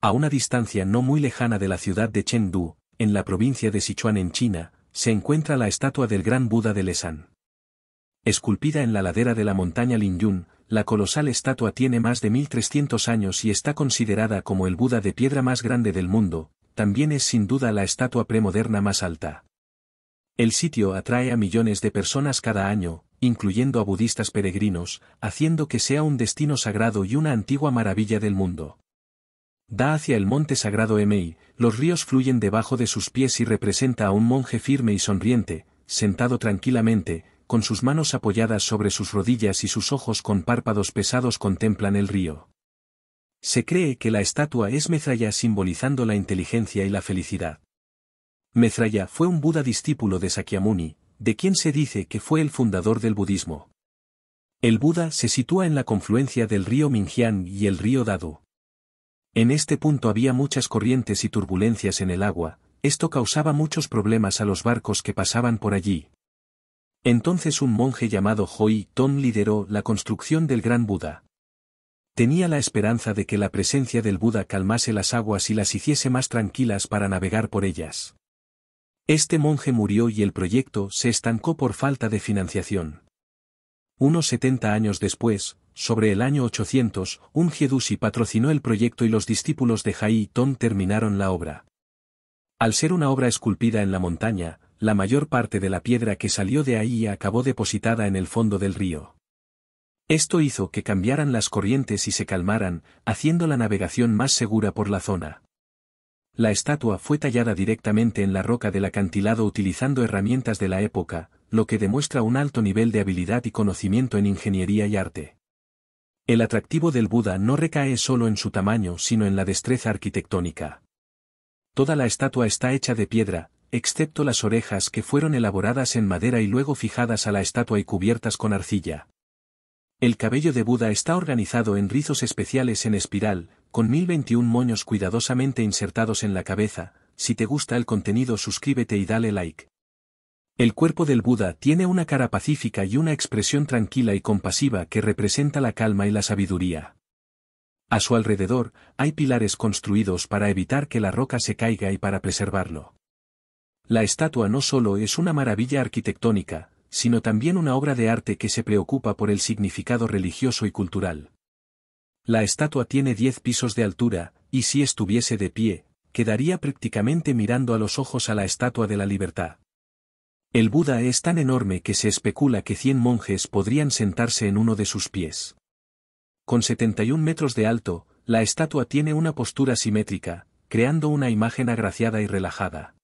A una distancia no muy lejana de la ciudad de Chengdu, en la provincia de Sichuan en China, se encuentra la estatua del gran Buda de Lesan. Esculpida en la ladera de la montaña Linyun, la colosal estatua tiene más de 1300 años y está considerada como el Buda de piedra más grande del mundo, también es sin duda la estatua premoderna más alta. El sitio atrae a millones de personas cada año, incluyendo a budistas peregrinos, haciendo que sea un destino sagrado y una antigua maravilla del mundo. Da hacia el monte sagrado Emei, los ríos fluyen debajo de sus pies y representa a un monje firme y sonriente, sentado tranquilamente, con sus manos apoyadas sobre sus rodillas y sus ojos con párpados pesados contemplan el río. Se cree que la estatua es Mezraya simbolizando la inteligencia y la felicidad. Mezraya fue un Buda discípulo de Sakyamuni, de quien se dice que fue el fundador del budismo. El Buda se sitúa en la confluencia del río Minjiang y el río Dado. En este punto había muchas corrientes y turbulencias en el agua, esto causaba muchos problemas a los barcos que pasaban por allí. Entonces un monje llamado Hoi Ton lideró la construcción del gran Buda. Tenía la esperanza de que la presencia del Buda calmase las aguas y las hiciese más tranquilas para navegar por ellas. Este monje murió y el proyecto se estancó por falta de financiación. Unos setenta años después, sobre el año 800, un Jedusi patrocinó el proyecto y los discípulos de Jai Ton terminaron la obra. Al ser una obra esculpida en la montaña, la mayor parte de la piedra que salió de ahí acabó depositada en el fondo del río. Esto hizo que cambiaran las corrientes y se calmaran, haciendo la navegación más segura por la zona. La estatua fue tallada directamente en la roca del acantilado utilizando herramientas de la época, lo que demuestra un alto nivel de habilidad y conocimiento en ingeniería y arte. El atractivo del Buda no recae solo en su tamaño sino en la destreza arquitectónica. Toda la estatua está hecha de piedra, excepto las orejas que fueron elaboradas en madera y luego fijadas a la estatua y cubiertas con arcilla. El cabello de Buda está organizado en rizos especiales en espiral, con 1021 moños cuidadosamente insertados en la cabeza. Si te gusta el contenido suscríbete y dale like. El cuerpo del Buda tiene una cara pacífica y una expresión tranquila y compasiva que representa la calma y la sabiduría. A su alrededor, hay pilares construidos para evitar que la roca se caiga y para preservarlo. La estatua no solo es una maravilla arquitectónica, sino también una obra de arte que se preocupa por el significado religioso y cultural. La estatua tiene diez pisos de altura, y si estuviese de pie, quedaría prácticamente mirando a los ojos a la estatua de la libertad. El Buda es tan enorme que se especula que 100 monjes podrían sentarse en uno de sus pies. Con 71 metros de alto, la estatua tiene una postura simétrica, creando una imagen agraciada y relajada.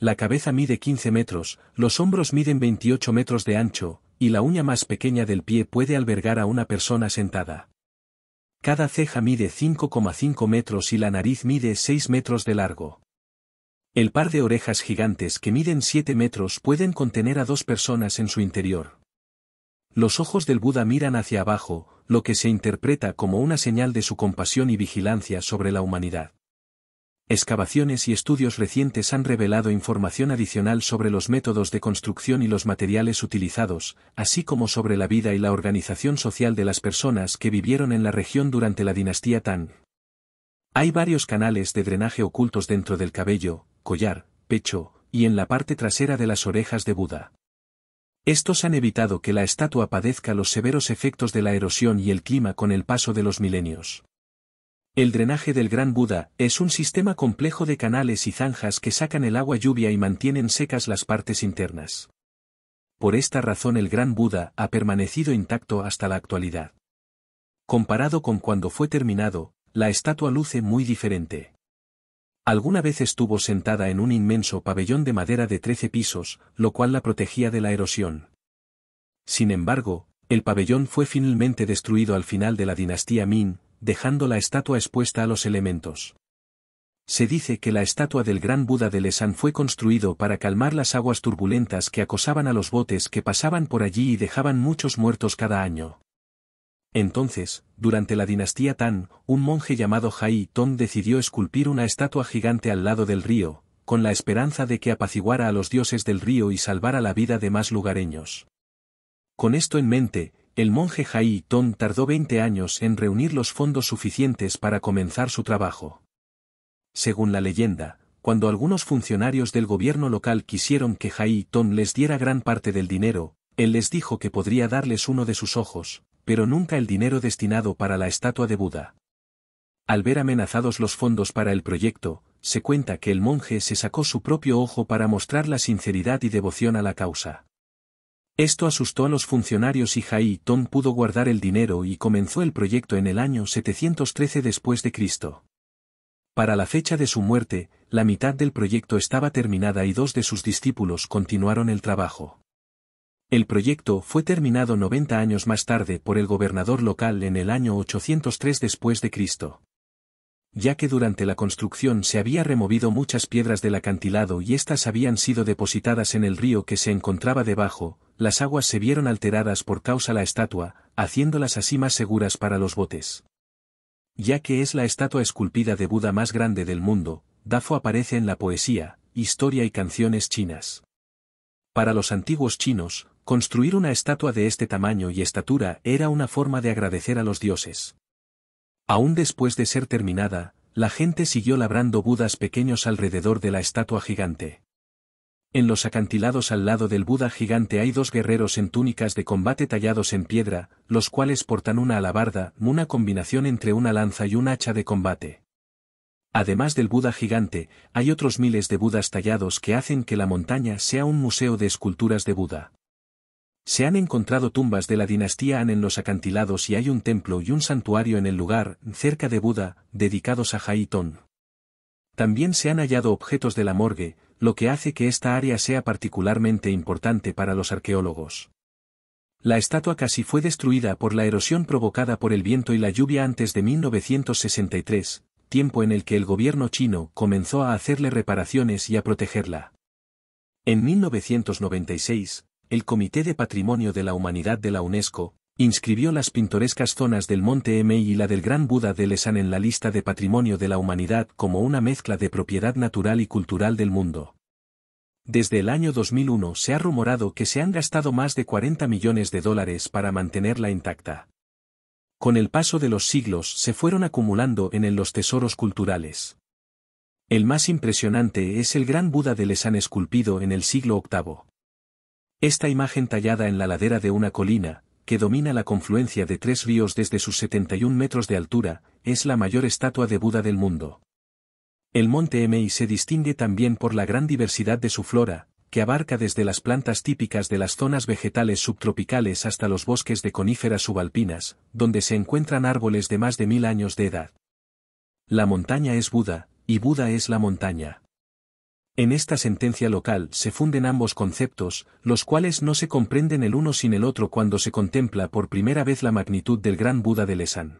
La cabeza mide 15 metros, los hombros miden 28 metros de ancho, y la uña más pequeña del pie puede albergar a una persona sentada. Cada ceja mide 5,5 metros y la nariz mide 6 metros de largo. El par de orejas gigantes que miden 7 metros pueden contener a dos personas en su interior. Los ojos del Buda miran hacia abajo, lo que se interpreta como una señal de su compasión y vigilancia sobre la humanidad. Excavaciones y estudios recientes han revelado información adicional sobre los métodos de construcción y los materiales utilizados, así como sobre la vida y la organización social de las personas que vivieron en la región durante la dinastía Tang. Hay varios canales de drenaje ocultos dentro del cabello, collar, pecho, y en la parte trasera de las orejas de Buda. Estos han evitado que la estatua padezca los severos efectos de la erosión y el clima con el paso de los milenios. El drenaje del Gran Buda es un sistema complejo de canales y zanjas que sacan el agua lluvia y mantienen secas las partes internas. Por esta razón el Gran Buda ha permanecido intacto hasta la actualidad. Comparado con cuando fue terminado, la estatua luce muy diferente. Alguna vez estuvo sentada en un inmenso pabellón de madera de trece pisos, lo cual la protegía de la erosión. Sin embargo, el pabellón fue finalmente destruido al final de la dinastía Ming, dejando la estatua expuesta a los elementos. Se dice que la estatua del gran Buda de Lesan fue construido para calmar las aguas turbulentas que acosaban a los botes que pasaban por allí y dejaban muchos muertos cada año. Entonces, durante la dinastía Tan, un monje llamado Hai Ton decidió esculpir una estatua gigante al lado del río, con la esperanza de que apaciguara a los dioses del río y salvara la vida de más lugareños. Con esto en mente, el monje Hai Ton tardó 20 años en reunir los fondos suficientes para comenzar su trabajo. Según la leyenda, cuando algunos funcionarios del gobierno local quisieron que Hai Ton les diera gran parte del dinero, él les dijo que podría darles uno de sus ojos, pero nunca el dinero destinado para la estatua de Buda. Al ver amenazados los fondos para el proyecto, se cuenta que el monje se sacó su propio ojo para mostrar la sinceridad y devoción a la causa. Esto asustó a los funcionarios y Jai Tom pudo guardar el dinero y comenzó el proyecto en el año 713 después de Cristo. Para la fecha de su muerte, la mitad del proyecto estaba terminada y dos de sus discípulos continuaron el trabajo. El proyecto fue terminado 90 años más tarde por el gobernador local en el año 803 después de Cristo. Ya que durante la construcción se había removido muchas piedras del acantilado y éstas habían sido depositadas en el río que se encontraba debajo, las aguas se vieron alteradas por causa la estatua, haciéndolas así más seguras para los botes. Ya que es la estatua esculpida de Buda más grande del mundo, Dafo aparece en la poesía, historia y canciones chinas. Para los antiguos chinos, Construir una estatua de este tamaño y estatura era una forma de agradecer a los dioses. Aún después de ser terminada, la gente siguió labrando Budas pequeños alrededor de la estatua gigante. En los acantilados al lado del Buda gigante hay dos guerreros en túnicas de combate tallados en piedra, los cuales portan una alabarda, una combinación entre una lanza y un hacha de combate. Además del Buda gigante, hay otros miles de Budas tallados que hacen que la montaña sea un museo de esculturas de Buda. Se han encontrado tumbas de la dinastía An en los acantilados y hay un templo y un santuario en el lugar, cerca de Buda, dedicados a Haitón. También se han hallado objetos de la morgue, lo que hace que esta área sea particularmente importante para los arqueólogos. La estatua casi fue destruida por la erosión provocada por el viento y la lluvia antes de 1963, tiempo en el que el gobierno chino comenzó a hacerle reparaciones y a protegerla. En 1996, el Comité de Patrimonio de la Humanidad de la UNESCO, inscribió las pintorescas zonas del Monte M y la del Gran Buda de Lesan en la lista de Patrimonio de la Humanidad como una mezcla de propiedad natural y cultural del mundo. Desde el año 2001 se ha rumorado que se han gastado más de 40 millones de dólares para mantenerla intacta. Con el paso de los siglos se fueron acumulando en él los tesoros culturales. El más impresionante es el Gran Buda de Lesan esculpido en el siglo VIII. Esta imagen tallada en la ladera de una colina, que domina la confluencia de tres ríos desde sus 71 metros de altura, es la mayor estatua de Buda del mundo. El monte MI se distingue también por la gran diversidad de su flora, que abarca desde las plantas típicas de las zonas vegetales subtropicales hasta los bosques de coníferas subalpinas, donde se encuentran árboles de más de mil años de edad. La montaña es Buda, y Buda es la montaña. En esta sentencia local se funden ambos conceptos, los cuales no se comprenden el uno sin el otro cuando se contempla por primera vez la magnitud del gran Buda de Lesan.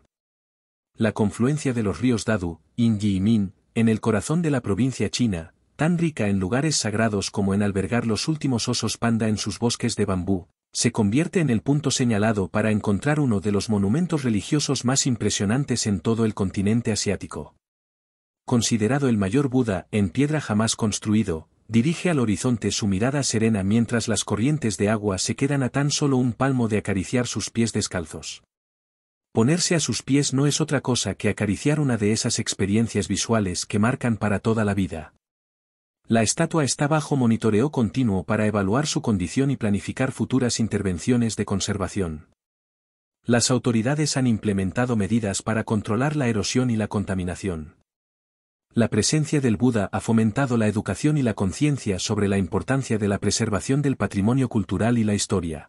La confluencia de los ríos Dadu, Inji y Min, en el corazón de la provincia china, tan rica en lugares sagrados como en albergar los últimos osos panda en sus bosques de bambú, se convierte en el punto señalado para encontrar uno de los monumentos religiosos más impresionantes en todo el continente asiático considerado el mayor Buda en piedra jamás construido, dirige al horizonte su mirada serena mientras las corrientes de agua se quedan a tan solo un palmo de acariciar sus pies descalzos. Ponerse a sus pies no es otra cosa que acariciar una de esas experiencias visuales que marcan para toda la vida. La estatua está bajo monitoreo continuo para evaluar su condición y planificar futuras intervenciones de conservación. Las autoridades han implementado medidas para controlar la erosión y la contaminación la presencia del Buda ha fomentado la educación y la conciencia sobre la importancia de la preservación del patrimonio cultural y la historia.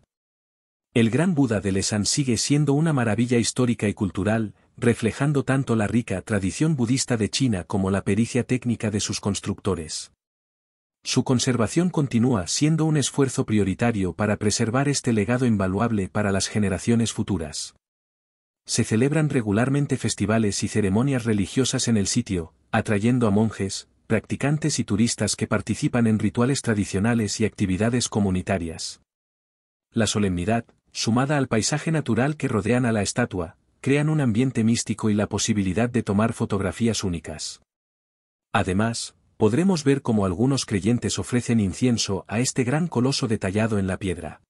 El gran Buda de Lesan sigue siendo una maravilla histórica y cultural, reflejando tanto la rica tradición budista de China como la pericia técnica de sus constructores. Su conservación continúa siendo un esfuerzo prioritario para preservar este legado invaluable para las generaciones futuras se celebran regularmente festivales y ceremonias religiosas en el sitio, atrayendo a monjes, practicantes y turistas que participan en rituales tradicionales y actividades comunitarias. La solemnidad, sumada al paisaje natural que rodean a la estatua, crean un ambiente místico y la posibilidad de tomar fotografías únicas. Además, podremos ver cómo algunos creyentes ofrecen incienso a este gran coloso detallado en la piedra.